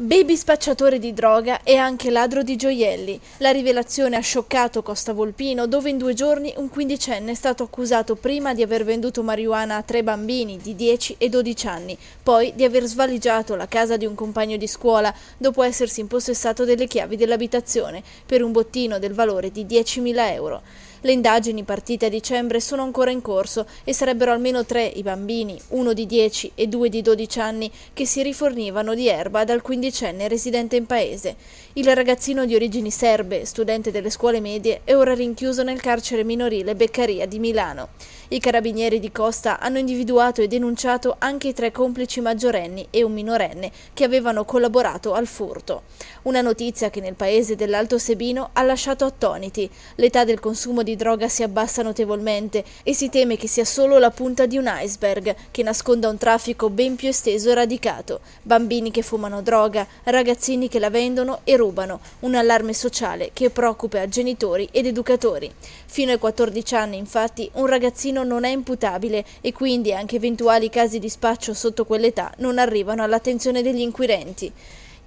Baby spacciatore di droga e anche ladro di gioielli. La rivelazione ha scioccato Costa Volpino, dove in due giorni un quindicenne è stato accusato prima di aver venduto marijuana a tre bambini di 10 e 12 anni, poi di aver svaligiato la casa di un compagno di scuola dopo essersi impossessato delle chiavi dell'abitazione per un bottino del valore di 10.000 euro. Le indagini partite a dicembre sono ancora in corso e sarebbero almeno tre i bambini, uno di 10 e due di 12 anni, che si rifornivano di erba dal quindicenne residente in paese. Il ragazzino di origini serbe, studente delle scuole medie, è ora rinchiuso nel carcere minorile Beccaria di Milano. I carabinieri di Costa hanno individuato e denunciato anche i tre complici maggiorenni e un minorenne che avevano collaborato al furto. Una notizia che nel paese dell'Alto Sebino ha lasciato attoniti. L'età del consumo di di droga si abbassa notevolmente e si teme che sia solo la punta di un iceberg che nasconda un traffico ben più esteso e radicato. Bambini che fumano droga, ragazzini che la vendono e rubano, un allarme sociale che preoccupa genitori ed educatori. Fino ai 14 anni, infatti, un ragazzino non è imputabile e quindi anche eventuali casi di spaccio sotto quell'età non arrivano all'attenzione degli inquirenti.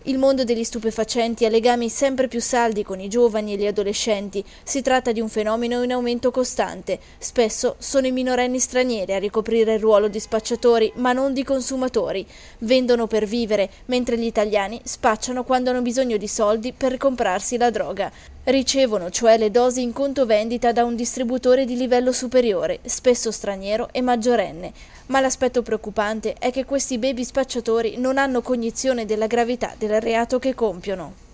Il mondo degli stupefacenti ha legami sempre più saldi con i giovani e gli adolescenti. Si tratta di un fenomeno in aumento costante. Spesso sono i minorenni stranieri a ricoprire il ruolo di spacciatori, ma non di consumatori. Vendono per vivere, mentre gli italiani spacciano quando hanno bisogno di soldi per comprarsi la droga. Ricevono cioè le dosi in conto vendita da un distributore di livello superiore, spesso straniero e maggiorenne, ma l'aspetto preoccupante è che questi baby spacciatori non hanno cognizione della gravità del reato che compiono.